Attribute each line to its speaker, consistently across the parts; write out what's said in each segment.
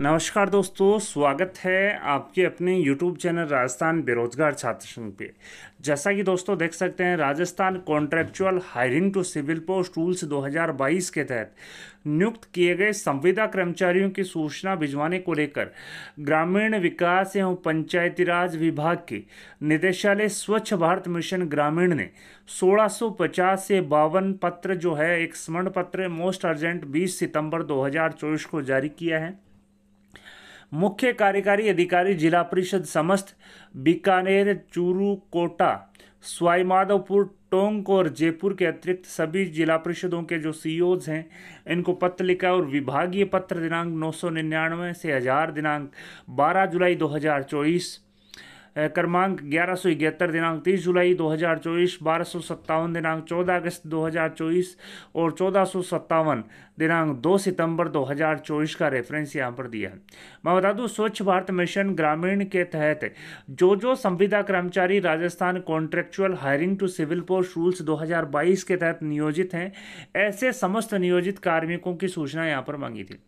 Speaker 1: नमस्कार दोस्तों स्वागत है आपके अपने यूट्यूब चैनल राजस्थान बेरोजगार छात्र संघ पे जैसा कि दोस्तों देख सकते हैं Rajasthan contractual hiring to civil post rules 2022 के तहत नियुक्त किए गए संविदा कर्मचारियों की सूचना भिजवाने को लेकर ग्रामीण विकास एवं पंचायती राज विभाग के निदेशालय स्वच्छ भारत मिशन ग्रामीण ने 1650 से बावन पत्र जो है एक स्मरण पत्र मोस्ट अर्जेंट 20 सितंबर 2024 को जारी किया है मुख्य कार्यकारी अधिकारी जिला परिषद समस्त बीकानेर चूरू कोटा स्वाईमाधोपुर टोंक और जयपुर के अतिरिक्त सभी जिला परिषदों के जो सी e हैं इनको पत्र लिखा और विभागीय पत्र दिनांक नौ से हज़ार दिनांक 12 जुलाई 2024 क्रमांक ग्यारह सौ इकहत्तर दिनांक तीस जुलाई दो हज़ार चौबीस बारह सौ सत्तावन दिनांक चौदह अगस्त दो हज़ार चौबीस और चौदह सौ सत्तावन दिनांक दो सितंबर दो हज़ार चौबीस का रेफरेंस यहाँ पर दिया है मैं बता दूँ स्वच्छ भारत मिशन ग्रामीण के तहत जो जो संविदा कर्मचारी Rajasthan contractual hiring to civil post rules 2022 के तहत नियोजित हैं ऐसे समस्त नियोजित कार्मिकों की सूचना यहाँ पर मांगी थी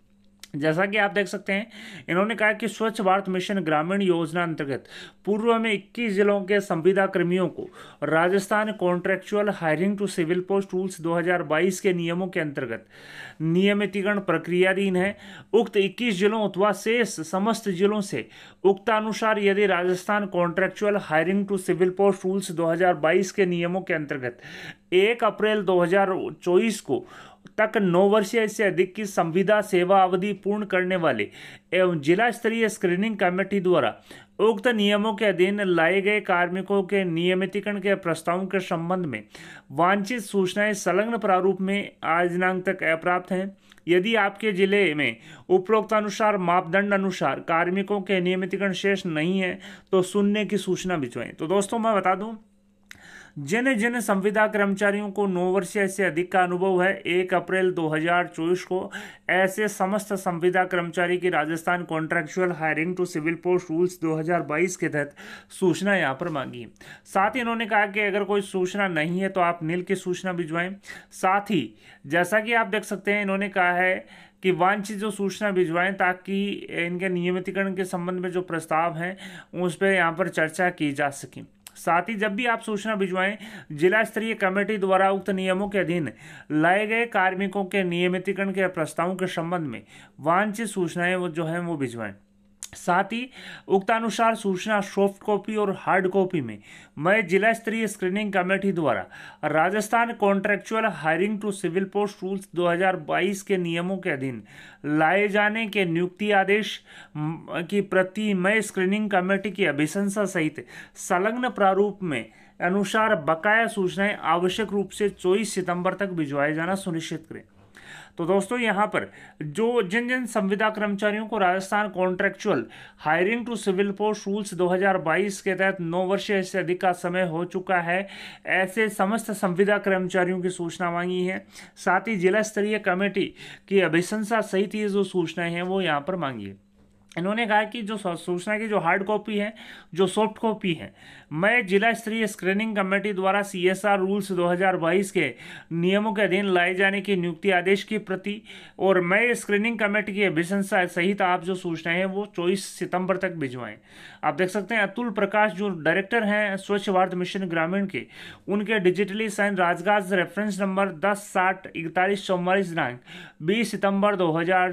Speaker 1: जैसा कि आप देख सकते हैं इन्होंने कहा कि स्वच्छ भारत मिशन ग्रामीण योजना अंतर्गत पूर्व में 21 जिलों के संविदा कर्मियों को Rajasthan contractual hiring to civil post rules 2022 के नियमों के अंतर्गत नियमितीकरण प्रक्रियाधीन है उक्त 21 जिलों अथवा शेष समस्त जिलों से उक्तानुसार यदि Rajasthan contractual hiring to civil post rules दो के नियमों के अंतर्गत एक अप्रैल दो को तक नौ वर्षीय से अधिक की संविदा सेवा अवधि पूर्ण करने वाले एवं जिला स्तरीय स्क्रीनिंग कमेटी द्वारा उक्त नियमों के अधीन लाए गए कार्मिकों के नियमितीकरण के प्रस्तावों के संबंध में वांछित सूचनाएं संलग्न प्रारूप में आज दिनांक तक अप्राप्त हैं यदि आपके जिले में उपरोक्त अनुसार मापदंड अनुसार कार्मिकों के नियमितीकरण शेष नहीं है तो सुनने की सूचना भिजवाएं तो दोस्तों मैं बता दूं जिन जिन संविदा कर्मचारियों को नौ वर्ष से अधिक का अनुभव है एक अप्रैल 2024 को ऐसे समस्त संविदा कर्मचारी की Rajasthan contractual hiring to civil post rules 2022 के तहत सूचना यहाँ पर मांगी साथ ही इन्होंने कहा कि अगर कोई सूचना नहीं है तो आप नील की सूचना भिजवाएं साथ ही जैसा कि आप देख सकते हैं इन्होंने कहा है कि वांछित जो सूचना भिजवाएं ताकि इनके नियमितीकरण के संबंध में जो प्रस्ताव हैं उस पर यहाँ पर चर्चा की जा सके साथ ही जब भी आप सूचना भिजवाएं जिला स्तरीय कमेटी द्वारा उक्त नियमों के अधीन लाए गए कार्मिकों के नियमितीकरण के प्रस्तावों के संबंध में वांछित सूचनाएं वो जो हैं वो भिजवाएं साथ ही उक्तानुसार सूचना सॉफ्ट कॉपी और हार्ड कॉपी में मैं जिला स्तरीय स्क्रीनिंग कमेटी द्वारा Rajasthan contractual hiring to civil post rules 2022 के नियमों के अधीन लाए जाने के नियुक्ति आदेश की प्रति मैं स्क्रीनिंग कमेटी की अभिशंसा सहित संलग्न प्रारूप में अनुसार बकाया सूचनाएं आवश्यक रूप से चौबीस सितंबर तक भिजवाए जाना सुनिश्चित करें तो दोस्तों यहाँ पर जो जिन जिन संविदा कर्मचारियों को Rajasthan contractual hiring to civil post rules 2022 के तहत नौ वर्ष से अधिक का समय हो चुका है ऐसे समस्त संविदा कर्मचारियों की सूचना मांगी है साथ ही जिला स्तरीय कमेटी की अभिशंसा सहित ये जो सूचनाएं हैं वो यहाँ पर मांगी है इन्होंने कहा कि जो सूचना की जो हार्ड कॉपी है जो सॉफ्ट कॉपी है मैं जिला स्तरीय स्क्रीनिंग कमेटी द्वारा सीएसआर रूल्स 2022 के नियमों के अधीन लाए जाने की नियुक्ति आदेश की प्रति और मैं स्क्रीनिंग कमेटी की अभिशंसा सहित आप जो सूचनाएं हैं वो चौबीस सितंबर तक भिजवाएं आप देख सकते हैं अतुल प्रकाश जो डायरेक्टर हैं स्वच्छ भारत मिशन ग्रामीण के उनके डिजिटली साइन राजगाज रेफरेंस नंबर दस साठ इकतालीस चौवालीस दिनांक बीस सितंबर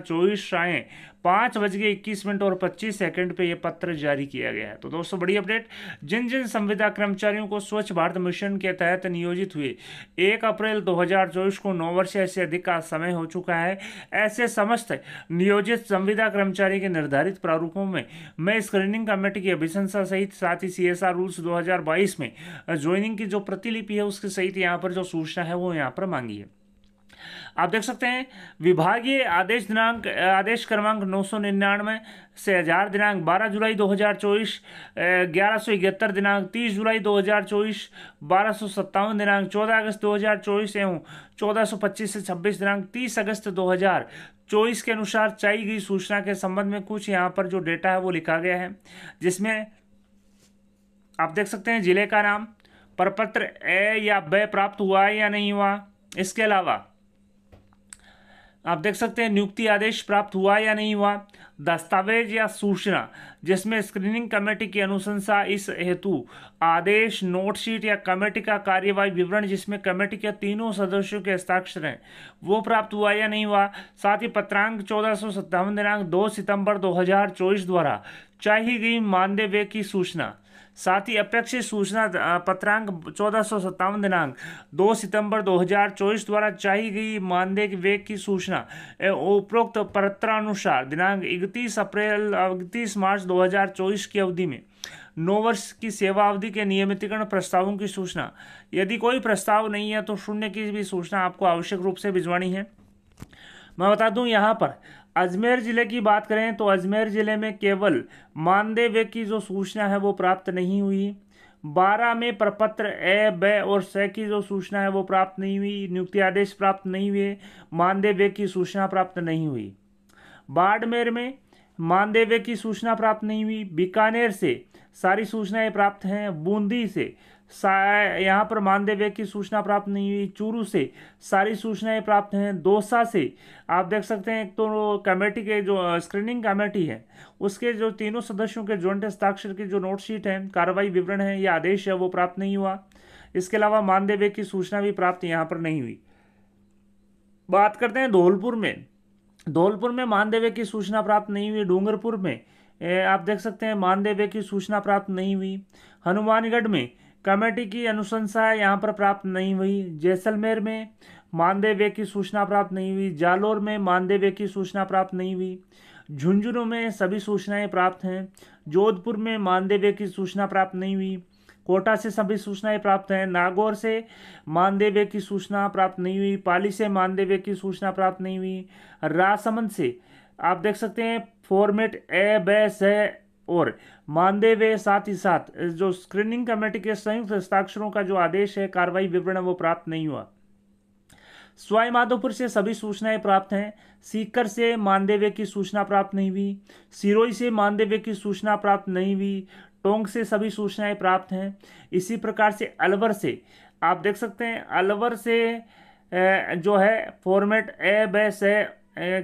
Speaker 1: चौबीस राय पाँच बज के इक्कीस मिनट और पच्चीस सेकंड पे यह पत्र जारी किया गया है तो दोस्तों बड़ी अपडेट जिन जिन संविदा कर्मचारियों को स्वच्छ भारत मिशन के तहत नियोजित हुए एक अप्रैल 2024 को नौ वर्ष से अधिक का समय हो चुका है ऐसे समस्त नियोजित संविदा कर्मचारी के निर्धारित प्रारूपों में मैं स्क्रीनिंग कमेटी बजट की अभिशंसा सहित साथ ही सीएसआर रूल्स 2022 में ज्वाइनिंग की जो प्रतिलिपि है उसके सहित यहाँ पर जो सूचना है वो यहाँ पर मांगी है आप देख सकते हैं विभागीय आदेश दिनांक आदेश क्रमांक नौ सौ निन्यानवे से हजार दिनांक बारह जुलाई दो हज़ार चौबीस ग्यारह सौ इकहत्तर दिनांक तीस जुलाई दो हज़ार चौबीस बारह सौ सत्तावन दिनांक चौदह अगस्त दो हज़ार चौबीस एवं चौदह सौ पच्चीस से छब्बीस दिनांक तीस अगस्त दो हज़ार चौबीस के अनुसार चाही गई सूचना के संबंध में कुछ यहाँ पर जो डेटा है वो लिखा गया है जिसमें आप देख सकते हैं जिले का नाम परपत्र ए या ब प्राप्त हुआ है या नहीं हुआ इसके अलावा आप देख सकते हैं नियुक्ति आदेश प्राप्त हुआ या नहीं हुआ दस्तावेज या सूचना जिसमें स्क्रीनिंग कमेटी की अनुशंसा इस हेतु आदेश नोटशीट या कमेटी का कार्यवाही विवरण जिसमें कमेटी के तीनों सदस्यों के हस्ताक्षर हैं वो प्राप्त हुआ या नहीं हुआ साथ ही पत्रांक चौदह सौ सत्तावन दिनांक दो सितंबर 2024 द्वारा चाही गई मानदेय की सूचना साथ ही अपेक्षित सूचना पत्रांक चौदह सौ सत्तावन दिनांक दो सितंबर 2024 द्वारा चाही गई मानदेय वेग की सूचना उपरोक्त पत्रानुसार दिनांक इकतीस अप्रैल इकतीस मार्च 2024 की अवधि में नौ वर्ष की सेवा अवधि के नियमितीकरण प्रस्तावों की सूचना यदि कोई प्रस्ताव नहीं है तो शून्य की भी सूचना आपको आवश्यक रूप से भिजवानी है मैं बता दूं यहाँ पर अजमेर ज़िले की बात करें तो अजमेर ज़िले में केवल मानदेय की जो सूचना है वो प्राप्त नहीं हुई बारह में प्रपत्र ए ब और स की जो सूचना है वो प्राप्त नहीं हुई नियुक्ति आदेश प्राप्त नहीं हुए मानदेय की सूचना प्राप्त नहीं हुई बाड़मेर में मानदेय की सूचना प्राप्त नहीं हुई बीकानेर से सारी सूचनाएं प्राप्त हैं बूंदी से यहाँ पर मानदेव्य की सूचना प्राप्त नहीं हुई चूरू से सारी सूचनाएं प्राप्त हैं दोसा से आप देख सकते हैं एक तो कमेटी के जो स्क्रीनिंग कमेटी है उसके जो तीनों सदस्यों के जॉइंट हस्ताक्षर की जो नोटशीट है कार्रवाई विवरण है या आदेश है वो प्राप्त नहीं हुआ इसके अलावा मानदेव्य की सूचना भी प्राप्त यहाँ पर नहीं हुई बात करते हैं धौलपुर में धौलपुर में मानदेव की सूचना प्राप्त नहीं हुई डूंगरपुर में आप देख सकते हैं मानदेव की सूचना प्राप्त नहीं हुई हनुमानगढ़ में कमेटी की अनुशंसा यहाँ पर प्राप्त नहीं हुई जैसलमेर में मानदेव्य की सूचना प्राप्त नहीं हुई जालोर में मानदेव्य की सूचना प्राप्त नहीं हुई झुंझुनू में सभी सूचनाएं प्राप्त हैं जोधपुर में मानदेव्य की सूचना प्राप्त नहीं हुई कोटा से सभी सूचनाएं प्राप्त हैं नागौर से मानदेव्य की सूचना प्राप्त नहीं हुई पाली से मानदेव्य की सूचना प्राप्त नहीं हुई राजसमंद से आप देख सकते हैं फॉर्मेट ए ब स और मानदेय साथ ही साथ जो स्क्रीनिंग कमेटी के संयुक्त हस्ताक्षरों का जो आदेश है कार्रवाई विवरण वो प्राप्त नहीं हुआ स्वाई माधोपुर से सभी सूचनाएं प्राप्त हैं सीकर से मानदेव की सूचना प्राप्त नहीं हुई सिरोई से मानदेवे की सूचना प्राप्त नहीं हुई टोंग से सभी सूचनाएं प्राप्त हैं इसी प्रकार से अलवर से आप देख सकते हैं अलवर से जो है फॉर्मेट ए ब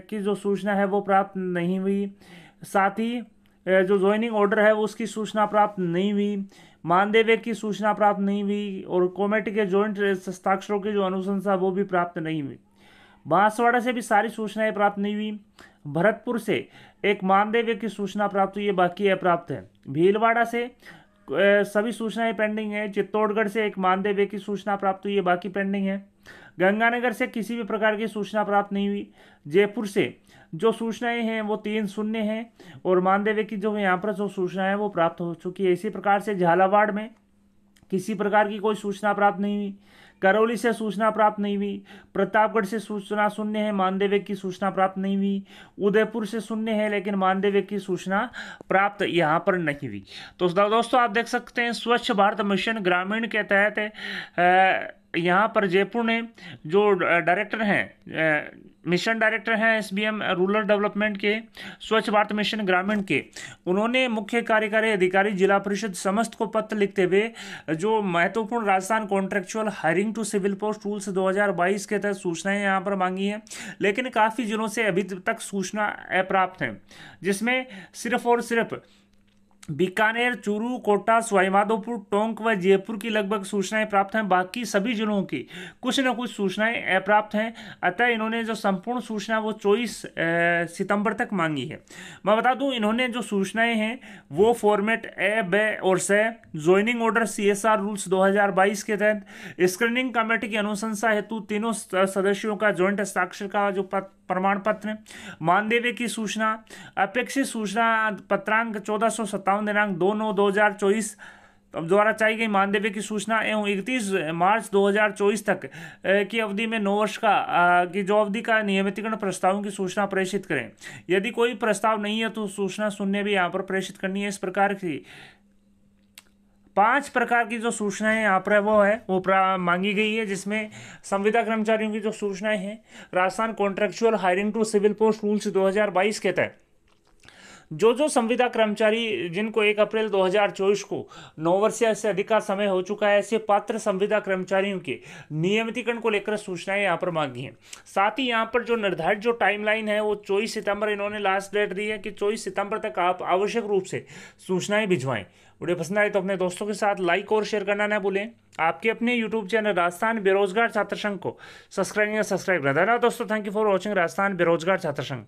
Speaker 1: की जो सूचना है वो प्राप्त नहीं हुई साथ ही जो ज्वाइनिंग ऑर्डर है उसकी सूचना प्राप्त नहीं हुई मानदेव की सूचना प्राप्त नहीं हुई और कॉमेट के ज्वाइंट हस्ताक्षरों की जो अनुशंसा वो भी प्राप्त नहीं हुई बांसवाड़ा से भी सारी सूचनाएं प्राप्त नहीं हुई भरतपुर से एक मानदेव की सूचना प्राप्त हुई है बाकी अप्राप्त है भीलवाड़ा से सभी सूचनाएं पेंडिंग है चित्तौड़गढ़ से एक मानदेव की सूचना प्राप्त हुई है बाकी पेंडिंग है गंगानगर से किसी भी प्रकार की सूचना प्राप्त नहीं हुई जयपुर से जो सूचनाएं हैं वो तीन शून्य हैं और मानदेवे की जो यहाँ पर जो सूचना है वो प्राप्त हो चुकी है इसी प्रकार से झालावाड़ में किसी प्रकार की कोई सूचना प्राप्त नहीं हुई करौली से सूचना प्राप्त नहीं हुई प्रतापगढ़ से सूचना शून्य है मानदेवे की सूचना प्राप्त नहीं हुई उदयपुर से शून्य है लेकिन मानदेवे की सूचना प्राप्त यहाँ पर नहीं हुई तो दोस्तों आप देख सकते हैं स्वच्छ भारत मिशन ग्रामीण के तहत यहाँ पर जयपुर ने जो डायरेक्टर हैं मिशन डायरेक्टर हैं S B M rural development के स्वच्छ भारत मिशन ग्रामीण के उन्होंने मुख्य कार्यकारी अधिकारी जिला परिषद समस्त को पत्र लिखते हुए जो महत्वपूर्ण Rajasthan contractual hiring to civil post rules 2022 के तहत सूचनाएं यहाँ पर मांगी हैं लेकिन काफ़ी जिलों से अभी तक सूचना प्राप्त हैं जिसमें सिर्फ और सिर्फ बीकानेर चूरू कोटा सवाईमाधोपुर टोंक व जयपुर की लगभग सूचनाएं प्राप्त हैं बाकी सभी जिलों की कुछ न कुछ सूचनाएं प्राप्त हैं अतः इन्होंने जो संपूर्ण सूचना वो चौबीस सितंबर तक मांगी है मैं बता दूं इन्होंने जो सूचनाएं हैं वो फॉर्मेट ए बे और से joining order C S R rules दो हजार बाईस के तहत स्क्रीनिंग कमेटी की अनुशंसा हेतु तीनों सदस्यों का ज्वाइंट हस्ताक्षर का जो प्रमाण पत्र मानदेवे की सूचना अपेक्षित सूचना पत्रांक चौदह सौ सत्तावन दिनांक दो नौ दो हजार चौबीस द्वारा चाहिए गई मानदेय की सूचना एवं इकतीस मार्च 2024 तक की अवधि में नौ वर्ष का की जो अवधि का नियमितीकरण प्रस्तावों की सूचना प्रेषित करें यदि कोई प्रस्ताव नहीं है तो सूचना शून्य भी यहाँ पर प्रेषित करनी है इस प्रकार की पांच प्रकार की जो सूचनाएं यहाँ पर वो है वो मांगी गई है जिसमें संविदा कर्मचारियों की जो सूचनाएं हैं Rajasthan contractual hiring to civil post rules 2022 के तहत जो जो संविदा कर्मचारी जिनको एक अप्रैल 2024 को नौ वर्ष से अधिक का समय हो चुका है ऐसे पात्र संविदा कर्मचारियों के नियमितीकरण को लेकर सूचनाएं यहाँ पर मांगी हैं साथ ही यहाँ पर जो निर्धारित जो टाइमलाइन है वो चौबीस सितंबर इन्होंने लास्ट डेट दी है कि चौबीस सितंबर तक आप आवश्यक रूप से सूचनाएं भिजवाएं वीडियो पसंद आए तो अपने दोस्तों के साथ लाइक और शेयर करना ना भूलें आपके अपने यूट्यूब चैनल राजस्थान बेरोजगार छात्र संघ को सब्सक्राइब या सब्सक्राइब करना धन्यवाद दोस्तों thank you for watching Rajasthan Berojgar Chhatra संघ